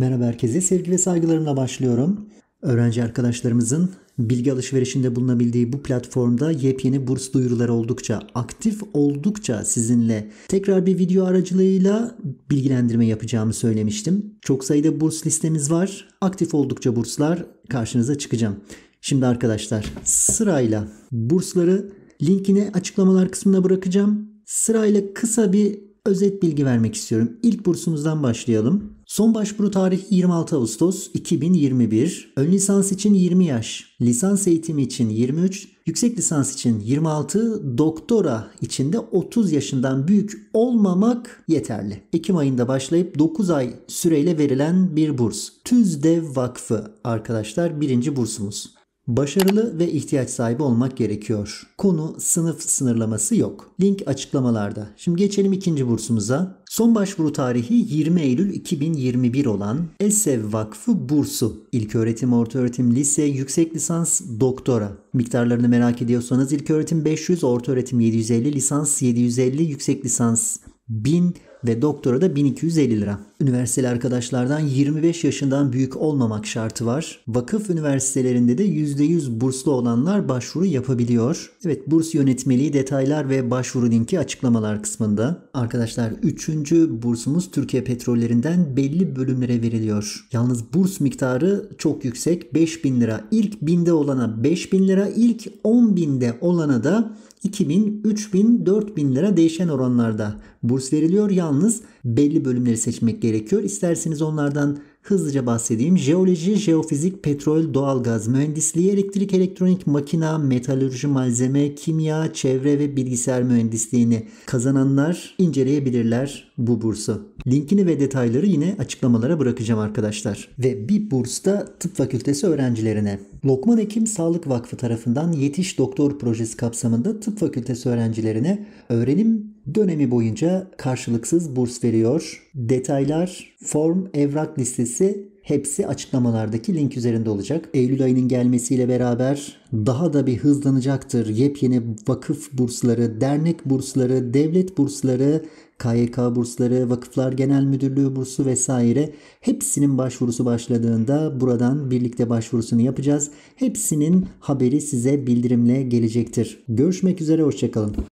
Merhaba herkese sevgi ve saygılarımla başlıyorum. Öğrenci arkadaşlarımızın bilgi alışverişinde bulunabildiği bu platformda yepyeni burs duyuruları oldukça aktif oldukça sizinle tekrar bir video aracılığıyla bilgilendirme yapacağımı söylemiştim. Çok sayıda burs listemiz var. Aktif oldukça burslar karşınıza çıkacağım. Şimdi arkadaşlar sırayla bursları linkini açıklamalar kısmına bırakacağım. Sırayla kısa bir özet bilgi vermek istiyorum. İlk bursumuzdan başlayalım. Son başvuru tarihi 26 Ağustos 2021. Ön lisans için 20 yaş, lisans eğitimi için 23, yüksek lisans için 26, doktora için de 30 yaşından büyük olmamak yeterli. Ekim ayında başlayıp 9 ay süreyle verilen bir burs. TÜZDEV Vakfı arkadaşlar birinci bursumuz. Başarılı ve ihtiyaç sahibi olmak gerekiyor. Konu sınıf sınırlaması yok. Link açıklamalarda. Şimdi geçelim ikinci bursumuza. Son başvuru tarihi 20 Eylül 2021 olan ESEV Vakfı bursu. İlköğretim, ortaöğretim, lise, yüksek lisans, doktora. Miktarlarını merak ediyorsanız ilköğretim 500, ortaöğretim 750, lisans 750, yüksek lisans 1000 ve doktora da 1250 lira. Üniversiteli arkadaşlardan 25 yaşından büyük olmamak şartı var. Vakıf üniversitelerinde de %100 burslu olanlar başvuru yapabiliyor. Evet burs yönetmeliği detaylar ve başvuru linki açıklamalar kısmında. Arkadaşlar 3. bursumuz Türkiye Petrollerinden belli bölümlere veriliyor. Yalnız burs miktarı çok yüksek 5000 lira. İlk 1000'de olana 5000 lira, ilk 10.000'de olana da 2000, 3000, 4000 lira değişen oranlarda burs veriliyor. Yalnız Yalnız belli bölümleri seçmek gerekiyor. İsterseniz onlardan hızlıca bahsedeyim. Jeoloji, jeofizik, petrol, doğalgaz, mühendisliği, elektrik, elektronik, makina, metalürji, malzeme, kimya, çevre ve bilgisayar mühendisliğini kazananlar inceleyebilirler bu bursu. Linkini ve detayları yine açıklamalara bırakacağım arkadaşlar. Ve bir burs da tıp fakültesi öğrencilerine. Lokman Hekim Sağlık Vakfı tarafından Yetiş Doktor Projesi kapsamında tıp fakültesi öğrencilerine öğrenim dönemi boyunca karşılıksız burs veriyor. Detaylar, form, evrak listesi hepsi açıklamalardaki link üzerinde olacak. Eylül ayının gelmesiyle beraber daha da bir hızlanacaktır. Yepyeni vakıf bursları, dernek bursları, devlet bursları, KYK bursları, Vakıflar Genel Müdürlüğü bursu vesaire hepsinin başvurusu başladığında buradan birlikte başvurusunu yapacağız. Hepsinin haberi size bildirimle gelecektir. Görüşmek üzere, hoşçakalın.